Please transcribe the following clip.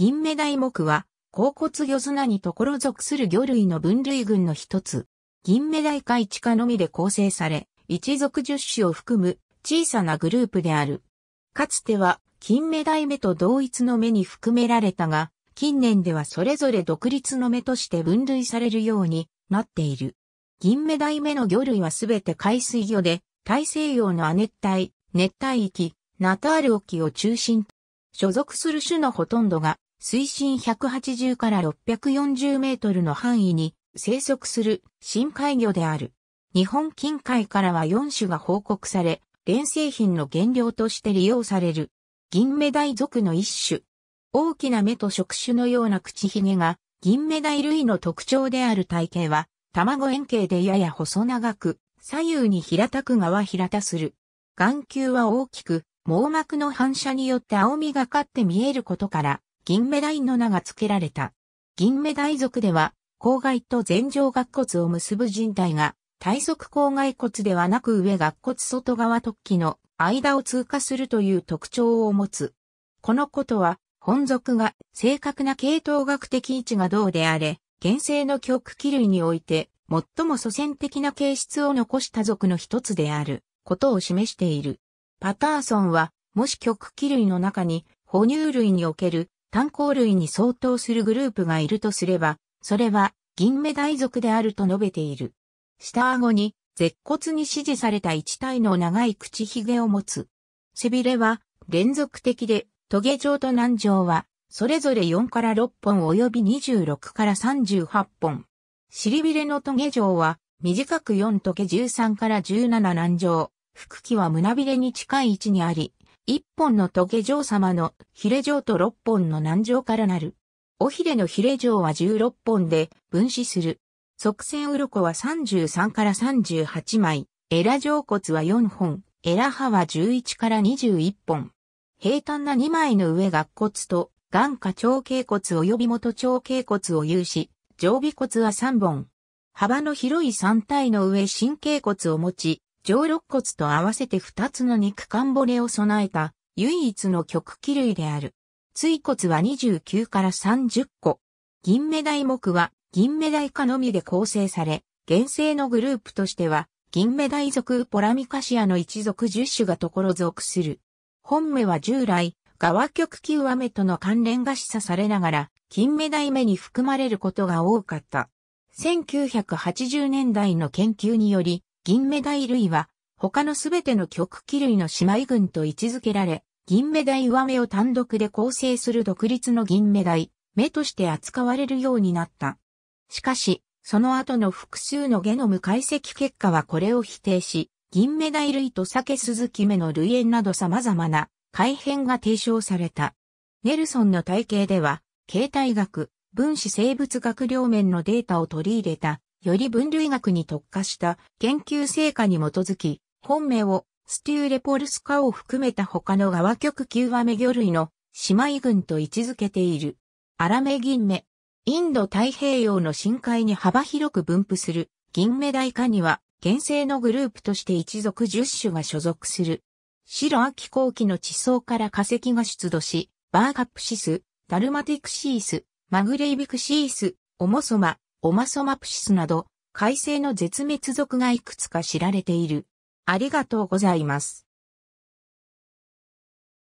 銀目大目は、甲骨魚砂にところ属する魚類の分類群の一つ。銀目大海地下のみで構成され、一族十種を含む小さなグループである。かつては、金目大目と同一の目に含められたが、近年ではそれぞれ独立の目として分類されるようになっている。銀目大目の魚類はすべて海水魚で、大西洋の亜熱帯、熱帯域、ナタール沖を中心所属する種のほとんどが水深180から640メートルの範囲に生息する深海魚である。日本近海からは4種が報告され、連製品の原料として利用される。銀目鯛属の一種。大きな目と触手のような口ひげが、銀目鯛類の特徴である体型は、卵円形でやや細長く、左右に平たく側平たする。眼球は大きく、網膜の反射によって青みがかって見えることから、銀目ンの名が付けられた。銀目イ族では、口外と前上顎骨を結ぶ人体が、体側口外骨ではなく上顎骨外側突起の間を通過するという特徴を持つ。このことは、本族が正確な系統学的位置がどうであれ、現世の極気類において、最も祖先的な形質を残した族の一つである、ことを示している。パターソンは、もし極気類の中に、哺乳類における炭鉱類に相当するグループがいるとすれば、それは銀目大族であると述べている。下顎に、舌骨に支持された一体の長い口ひげを持つ。背びれは連続的で、トゲ状と軟状は、それぞれ4から6本及び26から38本。尻びれのトゲ状は、短く4トゲ13から17軟状。腹器は胸びれに近い位置にあり、一本のトゲ状様のヒレ状と六本の南城からなる。おひれのヒレ状は16本で分子する。側線鱗は33から38枚。エラ状骨は4本。エラ刃は11から21本。平坦な2枚の上顎骨と眼下長頸骨及び元長頸骨を有し、上尾骨は3本。幅の広い三体の上神経骨を持ち、上肋骨と合わせて2つの肉間骨を備えた唯一の極器類である。椎骨は29から30個。銀目大目は銀目大科のみで構成され、原生のグループとしては、銀目大属ポラミカシアの一族10種がところ属する。本目は従来、側極球ア目との関連が示唆されながら、金目大目に含まれることが多かった。1980年代の研究により、銀目鯛類は、他のすべての極気類の姉妹群と位置づけられ、銀目鯛上目を単独で構成する独立の銀目鯛、目として扱われるようになった。しかし、その後の複数のゲノム解析結果はこれを否定し、銀目鯛類と酒鈴木目の類縁など様々な改変が提唱された。ネルソンの体系では、形態学、分子生物学両面のデータを取り入れたより分類学に特化した研究成果に基づき、本名をステューレポルスカを含めた他の側極9アメ魚類の姉妹群と位置づけている。アラメ銀メ。インド太平洋の深海に幅広く分布する銀ダイカには、原生のグループとして一族10種が所属する。白秋後期の地層から化石が出土し、バーカプシス、ダルマティクシース、マグレイビクシース、オモソマ、オマソマプシスなど、海星の絶滅属がいくつか知られている。ありがとうございます。